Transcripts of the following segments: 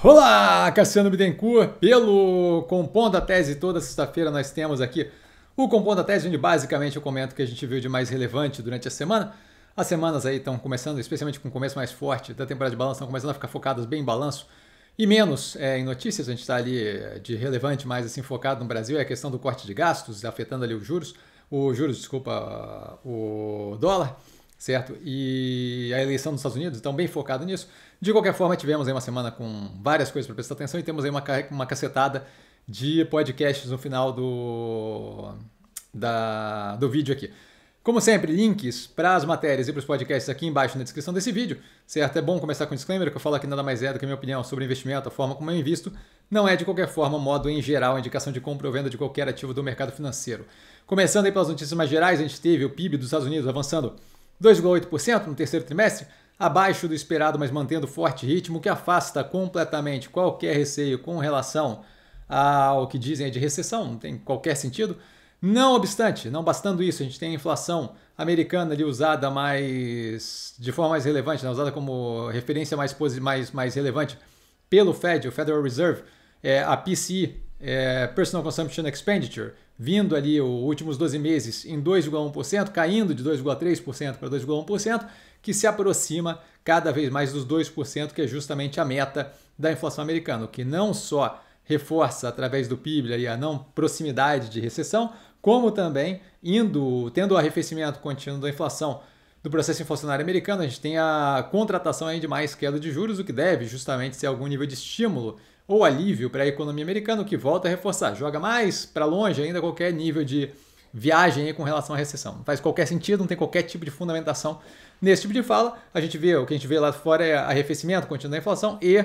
Olá, Cassiano Bidencourt, pelo Compondo a Tese. Toda sexta-feira nós temos aqui o Compondo a Tese, onde basicamente eu comento o que a gente viu de mais relevante durante a semana. As semanas aí estão começando, especialmente com o começo mais forte da temporada de balanço, estão começando a ficar focadas bem em balanço e menos é, em notícias. A gente está ali é, de relevante mais assim focado no Brasil, é a questão do corte de gastos, afetando ali os juros, os juros, desculpa, o dólar certo? E a eleição dos Estados Unidos, então, bem focado nisso. De qualquer forma, tivemos aí uma semana com várias coisas para prestar atenção e temos aí uma, uma cacetada de podcasts no final do, da, do vídeo aqui. Como sempre, links para as matérias e para os podcasts aqui embaixo na descrição desse vídeo, certo? É bom começar com um disclaimer, que eu falo aqui nada mais é do que a minha opinião sobre investimento, a forma como eu invisto, não é de qualquer forma, modo em geral, indicação de compra ou venda de qualquer ativo do mercado financeiro. Começando aí pelas notícias mais gerais, a gente teve o PIB dos Estados Unidos avançando 2,8% no terceiro trimestre, abaixo do esperado, mas mantendo forte ritmo, que afasta completamente qualquer receio com relação ao que dizem de recessão, não tem qualquer sentido. Não obstante, não bastando isso, a gente tem a inflação americana ali usada mais de forma mais relevante, né? usada como referência mais, mais, mais relevante pelo Fed, o Federal Reserve, é, a PCI é, Personal Consumption Expenditure, vindo ali os últimos 12 meses em 2,1%, caindo de 2,3% para 2,1%, que se aproxima cada vez mais dos 2%, que é justamente a meta da inflação americana, o que não só reforça através do PIB ali, a não proximidade de recessão, como também indo tendo o arrefecimento contínuo da inflação do processo inflacionário americano, a gente tem a contratação de mais queda de juros, o que deve justamente ser algum nível de estímulo ou alívio para a economia americana, o que volta a reforçar, joga mais para longe ainda qualquer nível de viagem com relação à recessão. Não faz qualquer sentido, não tem qualquer tipo de fundamentação nesse tipo de fala. A gente vê, o que a gente vê lá fora é arrefecimento, continua da inflação e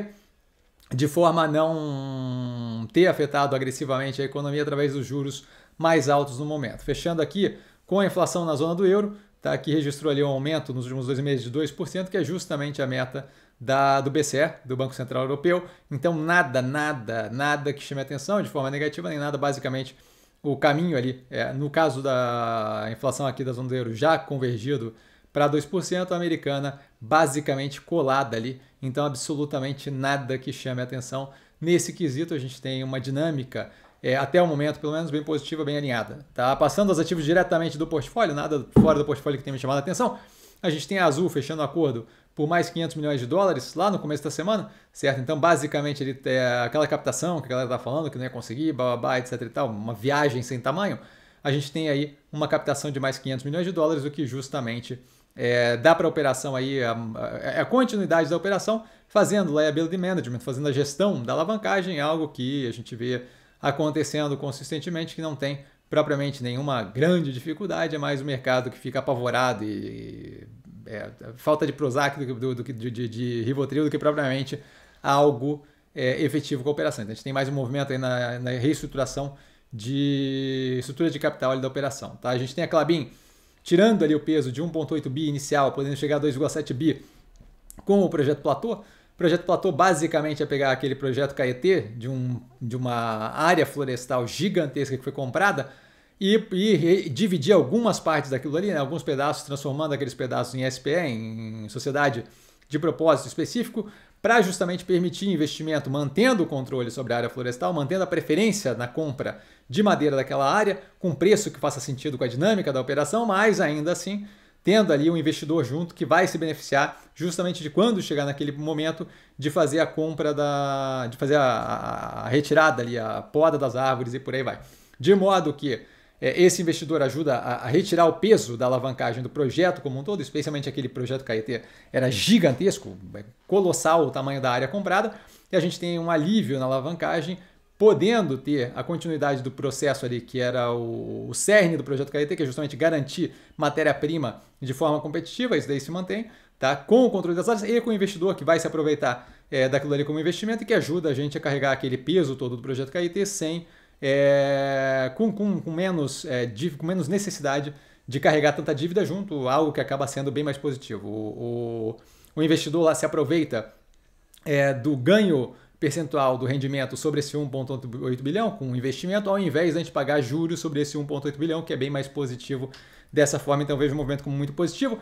de forma a não ter afetado agressivamente a economia através dos juros mais altos no momento. Fechando aqui com a inflação na zona do euro, tá, que registrou ali um aumento nos últimos dois meses de 2%, que é justamente a meta da, do BCE, do Banco Central Europeu. Então, nada, nada, nada que chame atenção de forma negativa, nem nada basicamente o caminho ali, é, no caso da inflação aqui da zona do euro já convergido para 2%, a americana basicamente colada ali, então absolutamente nada que chame atenção. Nesse quesito, a gente tem uma dinâmica é, até o momento, pelo menos, bem positiva, bem alinhada. Tá? Passando aos ativos diretamente do portfólio, nada fora do portfólio que tenha me chamado a atenção. A gente tem a Azul fechando o acordo por mais 500 milhões de dólares lá no começo da semana, certo? Então, basicamente, ele é aquela captação que a galera está falando que não ia conseguir, babá, etc e tal, uma viagem sem tamanho. A gente tem aí uma captação de mais 500 milhões de dólares, o que justamente é, dá para a operação aí, a, a, é, é a, continuidade da operação, fazendo liability management, fazendo a gestão da alavancagem, algo que a gente vê acontecendo consistentemente, que não tem propriamente nenhuma grande dificuldade, é mais o mercado que fica apavorado e é, falta de Prozac do, do, do, de, de, de Rivotril do que propriamente algo é, efetivo com a operação. Então a gente tem mais um movimento aí na, na reestruturação de estrutura de capital ali da operação. Tá? A gente tem a Clabin tirando ali o peso de 1,8 bi inicial, podendo chegar a 2,7 bi com o projeto Platô, Projeto Platô basicamente é pegar aquele projeto Caetê de, um, de uma área florestal gigantesca que foi comprada e, e, e dividir algumas partes daquilo ali, né? alguns pedaços, transformando aqueles pedaços em SPE, em, em sociedade de propósito específico, para justamente permitir investimento, mantendo o controle sobre a área florestal, mantendo a preferência na compra de madeira daquela área, com preço que faça sentido com a dinâmica da operação, mas ainda assim tendo ali um investidor junto que vai se beneficiar justamente de quando chegar naquele momento de fazer a compra da. de fazer a, a, a retirada ali, a poda das árvores e por aí vai. De modo que é, esse investidor ajuda a, a, retirar o peso da alavancagem do projeto como um todo, especialmente aquele projeto Caetê era gigantesco, é colossal o tamanho da área comprada, e a gente tem um alívio na alavancagem podendo ter a continuidade do processo ali, que era o, o cerne do projeto KDT, que é justamente garantir matéria-prima de forma competitiva, isso daí se mantém, tá? com o controle das áreas e com o investidor que vai se aproveitar é, daquilo ali como investimento e que ajuda a gente a carregar aquele peso todo do projeto KIT sem, é, com, com, com, menos, é, com menos necessidade de carregar tanta dívida junto, algo que acaba sendo bem mais positivo. O, o, o investidor lá se aproveita é, do ganho percentual do rendimento sobre esse 1,8 bilhão com investimento, ao invés de a gente pagar juros sobre esse 1,8 bilhão, que é bem mais positivo dessa forma. Então vejo o movimento como muito positivo.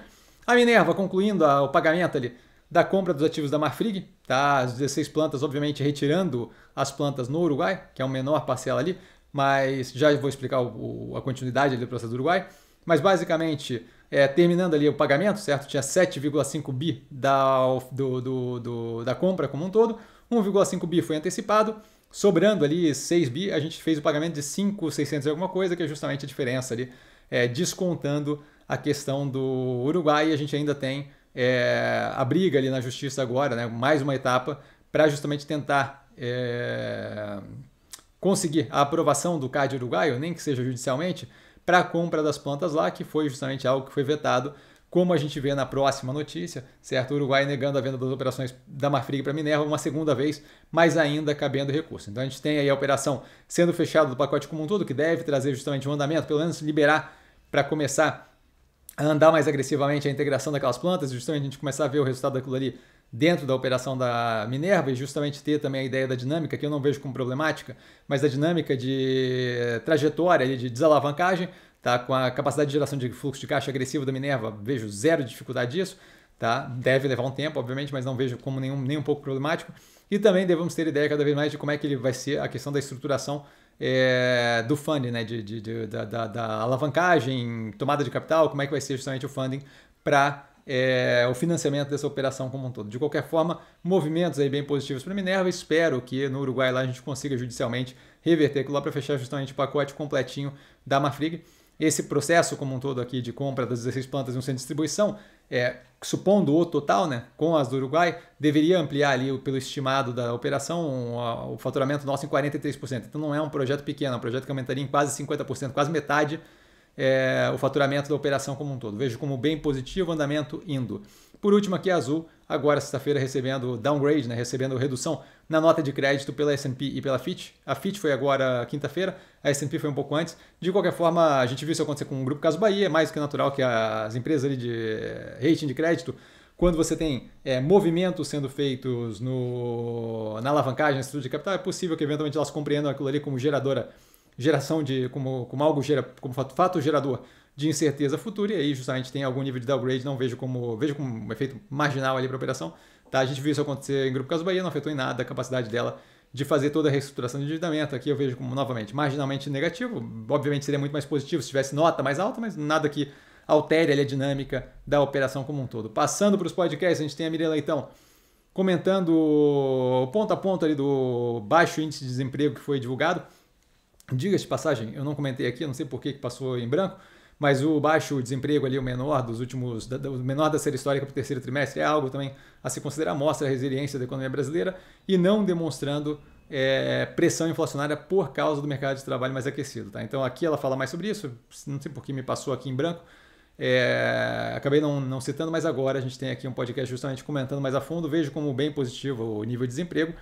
A Minerva concluindo o pagamento ali da compra dos ativos da Marfrig, tá? As 16 plantas, obviamente, retirando as plantas no Uruguai, que é uma menor parcela ali, mas já vou explicar o, a continuidade do processo do Uruguai. Mas basicamente, é, terminando ali o pagamento, certo? Tinha 7,5 bi da, do, do, do, da compra como um todo. 1,5 bi foi antecipado, sobrando ali 6 bi, a gente fez o pagamento de 5,600 alguma coisa, que é justamente a diferença ali, é, descontando a questão do Uruguai, e a gente ainda tem é, a briga ali na justiça agora, né, mais uma etapa, para justamente tentar é, conseguir a aprovação do CAD uruguaio, nem que seja judicialmente, para a compra das plantas lá, que foi justamente algo que foi vetado como a gente vê na próxima notícia, certo? O Uruguai negando a venda das operações da Marfrig para Minerva uma segunda vez, mas ainda cabendo recurso. Então a gente tem aí a operação sendo fechada do pacote como um todo, que deve trazer justamente um andamento, pelo menos liberar para começar a andar mais agressivamente a integração daquelas plantas, justamente a gente começar a ver o resultado daquilo ali dentro da operação da Minerva e justamente ter também a ideia da dinâmica, que eu não vejo como problemática, mas da dinâmica de trajetória, de desalavancagem, Tá? Com a capacidade de geração de fluxo de caixa agressivo da Minerva, vejo zero dificuldade disso. Tá? Deve levar um tempo, obviamente, mas não vejo como nenhum, nem um pouco problemático. E também devemos ter ideia cada vez mais de como é que ele vai ser a questão da estruturação é, do funding, né? de, de, de da, da, da, alavancagem, tomada de capital, como é que vai ser justamente o funding para é, eh, o financiamento dessa operação como um todo. De qualquer forma, movimentos aí bem positivos para a Minerva. Espero que no Uruguai lá a gente consiga judicialmente reverter aquilo lá para fechar justamente o pacote completinho da Mafrig esse processo como um todo aqui de compra das 16 plantas e um centro de distribuição, é, supondo o total, né, com as do Uruguai, deveria ampliar ali pelo estimado da operação o faturamento nosso em 43%. Então não é um projeto pequeno, é um projeto que aumentaria em quase 50%, quase metade é, o faturamento da operação como um todo. Vejo como bem positivo o andamento indo. Por último, aqui a Azul, agora sexta-feira recebendo downgrade, né, recebendo redução na nota de crédito pela S&P e pela Fitch. A Fitch foi agora quinta-feira, a S&P foi um pouco antes. De qualquer forma, a gente viu isso acontecer com o Grupo Caso Bahia, é mais que natural que as empresas de rating de crédito, quando você tem é, movimentos sendo feitos no, na alavancagem, no estudo de capital, é possível que eventualmente elas compreendam aquilo ali como geradora, geração de, como, como algo, gera, como fato, fato gerador de incerteza futura, e aí justamente tem algum nível de downgrade, não vejo como, vejo como um efeito marginal ali para a operação, Tá? A gente viu isso acontecer em Grupo Caso Bahia, não afetou em nada a capacidade dela de fazer toda a reestruturação de endividamento. Aqui eu vejo como, novamente, marginalmente negativo. Obviamente seria muito mais positivo se tivesse nota mais alta, mas nada que altere a dinâmica da operação como um todo. Passando para os podcasts, a gente tem a Miriam Leitão comentando o ponto a ponto ali do baixo índice de desemprego que foi divulgado. Diga-se de passagem, eu não comentei aqui, não sei por que passou em branco, mas o baixo desemprego ali, o menor dos últimos, da, o menor da série histórica para o terceiro trimestre, é algo também a se considerar, mostra a resiliência da economia brasileira e não demonstrando é, pressão inflacionária por causa do mercado de trabalho mais aquecido. Tá? Então aqui ela fala mais sobre isso, não sei por que me passou aqui em branco, é, acabei não, não, citando, mas agora a gente tem aqui um podcast justamente comentando mais a fundo. Vejo como bem positivo o nível de desemprego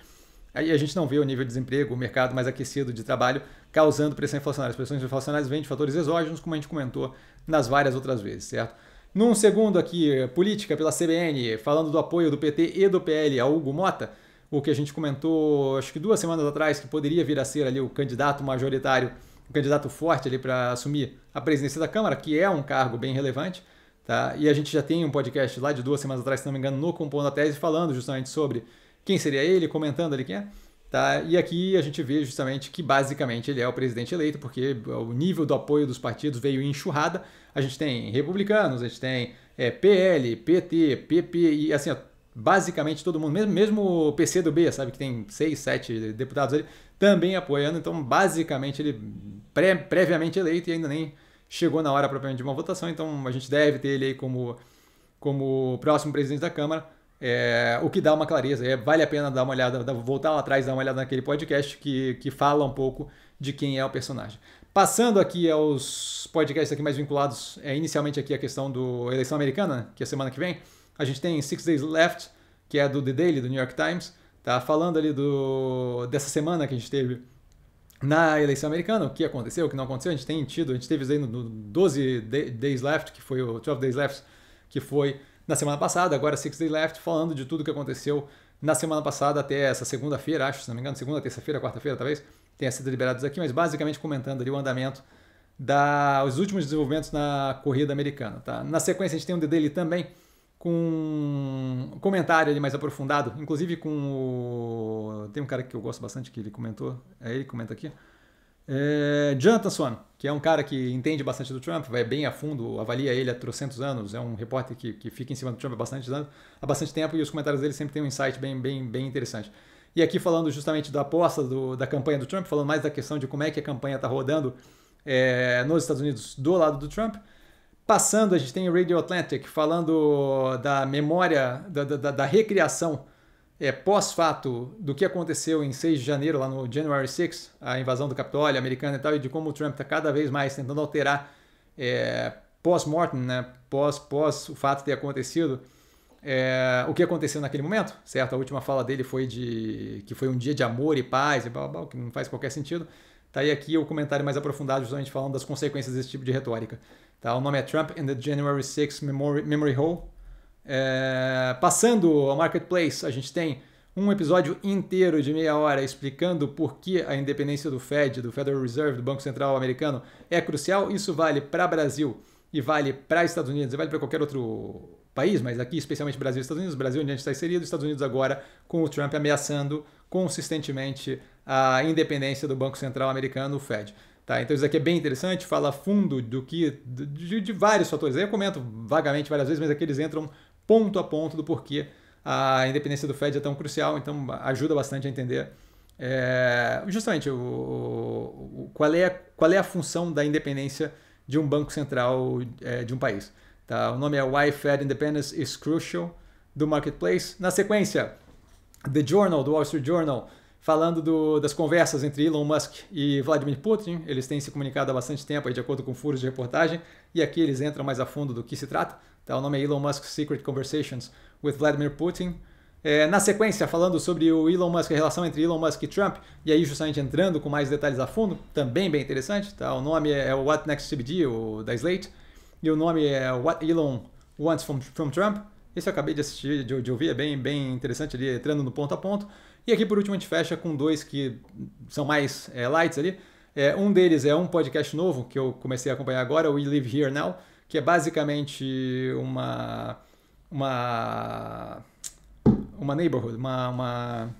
Aí a gente não vê o nível de desemprego, o mercado mais aquecido de trabalho causando pressão inflacionária. As pressões inflacionárias vêm de fatores exógenos, como a gente comentou nas várias outras vezes, certo? Num segundo aqui, política pela CBN, falando do apoio do PT e do PL a Hugo Mota, o que a gente comentou acho que duas semanas atrás, que poderia vir a ser ali o candidato majoritário, o candidato forte ali para assumir a presidência da Câmara, que é um cargo bem relevante, tá? E a gente já tem um podcast lá de duas semanas atrás, se não me engano, no Compondo a Tese, falando justamente sobre quem seria ele, comentando ali quem é. Tá? E aqui a gente vê justamente que basicamente ele é o presidente eleito, porque o nível do apoio dos partidos veio enxurrada. A gente tem republicanos, a gente tem é, PL, PT, PP e assim, ó, basicamente todo mundo, mesmo, mesmo o B, sabe, que tem seis, sete deputados ali, também apoiando. Então, basicamente, ele pré, previamente eleito e ainda nem chegou na hora propriamente de uma votação. Então, a gente deve ter ele aí como, como próximo presidente da Câmara. É, o que dá uma clareza, é, vale a pena dar uma olhada, voltar lá atrás, dar uma olhada naquele podcast que, que fala um pouco de quem é o personagem. Passando aqui aos podcasts aqui mais vinculados, é, inicialmente aqui a questão do eleição americana, que é semana que vem, a gente tem Six Days Left, que é do The Daily, do New York Times, tá falando ali do, dessa semana que a gente teve na eleição americana, o que aconteceu, o que não aconteceu, a gente tem tido, a gente teve aí no, 12 Days Left, que foi o 12 Days Left, que foi na semana passada, agora Six Day Left, falando de tudo que aconteceu na semana passada até essa segunda-feira, acho, se não me engano, segunda, terça-feira, quarta-feira, talvez, tenha sido liberados aqui, mas basicamente comentando ali o andamento dos últimos desenvolvimentos na corrida americana. Tá? Na sequência, a gente tem um The Daily também, com um comentário ali mais aprofundado, inclusive com o... Tem um cara que eu gosto bastante que ele comentou, é ele que comenta aqui, é, Jonathan Swan, que é um cara que entende bastante do Trump, vai bem a fundo, avalia ele há trocentos anos, é um repórter que, que fica em cima do Trump há bastante, há bastante tempo e os comentários dele sempre têm um insight bem, bem, bem interessante. E aqui falando justamente da aposta do, da campanha do Trump, falando mais da questão de como é que a campanha está rodando é, nos Estados Unidos do lado do Trump. Passando, a gente tem o Radio Atlantic falando da memória, da, da, da recriação é, pós-fato do que aconteceu em 6 de janeiro, lá no January 6, a invasão do Capitólio americano e tal, e de como o Trump está cada vez mais tentando alterar é, pós-mortem, né? pós, pós o fato ter acontecido, é, o que aconteceu naquele momento, certo? A última fala dele foi de que foi um dia de amor e paz, e blá, blá, blá que não faz qualquer sentido. Tá aí aqui o comentário mais aprofundado, justamente falando das consequências desse tipo de retórica. Tá? O nome é Trump and the January 6 Memory, Memory Hole. É, passando ao marketplace, a gente tem um episódio inteiro de meia hora explicando por que a independência do Fed, do Federal Reserve, do Banco Central americano, é crucial. Isso vale para Brasil e vale para Estados Unidos e vale para qualquer outro país, mas aqui especialmente Brasil e Estados Unidos. Brasil onde a gente está inserido, Estados Unidos agora com o Trump ameaçando consistentemente a independência do Banco Central americano, o Fed. Tá, então isso aqui é bem interessante, fala fundo do que de, de, vários fatores. Aí eu comento vagamente várias vezes, mas aqui eles entram ponto a ponto do porquê a independência do Fed é tão crucial, então ajuda bastante a entender é, justamente o, o, qual, é, qual é a função da independência de um banco central é, de um país. Tá? O nome é Why Fed Independence is Crucial, do Marketplace. Na sequência, The Journal, do Wall Street Journal, falando do, das conversas entre Elon Musk e Vladimir Putin. Eles têm se comunicado há bastante tempo, aí, de acordo com furos de reportagem, e aqui eles entram mais a fundo do que se trata. Tá? O nome é Elon Musk Secret Conversations with Vladimir Putin. É, na sequência, falando sobre o Elon Musk, a relação entre Elon Musk e Trump, e aí justamente entrando com mais detalhes a fundo, também bem interessante. Tá? O nome é, é What Next TBD, o, da Slate, e o nome é What Elon Wants from, from Trump. Esse eu acabei de assistir, de, de ouvir, é bem, bem interessante ali, entrando no ponto a ponto. E aqui por último a gente fecha com dois que são mais é, lights ali. É, um deles é um podcast novo que eu comecei a acompanhar agora, o We Live Here Now, que é basicamente uma uma uma neighborhood, uma, uma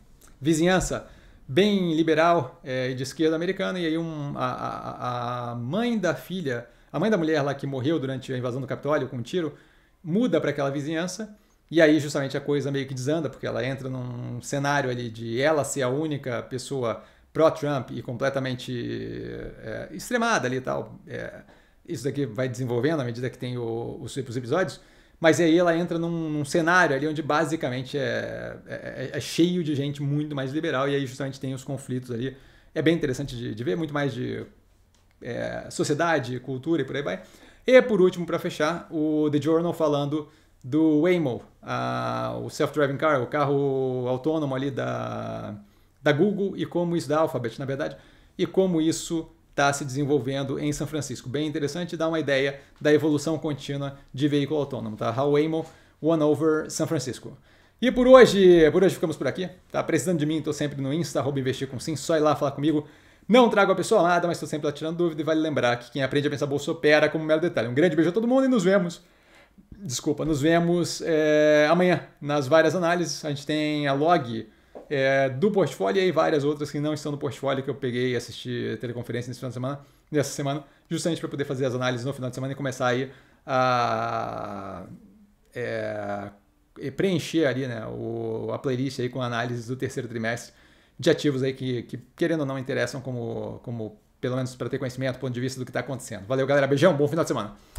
vizinhança bem liberal é, de esquerda americana e aí um, a, a, a mãe da filha, a mãe da mulher lá que morreu durante a invasão do Capitólio com um tiro, muda para aquela vizinhança e aí justamente a coisa meio que desanda porque ela entra num cenário ali de ela ser a única pessoa pró-Trump e completamente é, extremada ali e tal. É, isso daqui vai desenvolvendo à medida que tem o, os, os episódios. Mas aí ela entra num, num cenário ali onde basicamente é, é, é, é, cheio de gente muito mais liberal e aí justamente tem os conflitos ali. É bem interessante de, de ver, muito mais de é, sociedade, cultura e por aí vai. E por último, para fechar, o The Journal falando do Waymo, a, o self-driving car, o carro autônomo ali da, da Google e como isso, da Alphabet na verdade, e como isso está se desenvolvendo em São Francisco. Bem interessante, dá uma ideia da evolução contínua de veículo autônomo, tá? How Waymo One Over San Francisco. E por hoje, por hoje ficamos por aqui. Tá precisando de mim, estou sempre no Insta, arroba investir com sim, só ir lá falar comigo. Não trago a pessoa nada, mas estou sempre lá tirando dúvida e vale lembrar que quem aprende a pensar bolsa opera como um mero detalhe. Um grande beijo a todo mundo e nos vemos. Desculpa, nos vemos é, amanhã nas várias análises. A gente tem a log é, do portfólio e aí várias outras que não estão no portfólio que eu peguei e assisti teleconferência nesse final de semana, nessa semana, justamente para poder fazer as análises no final de semana e começar aí a é, preencher ali né, o, a playlist aí com análises do terceiro trimestre de ativos aí que, que querendo ou não interessam como, como pelo menos para ter conhecimento, ponto de vista do que está acontecendo. Valeu, galera. Beijão, bom final de semana.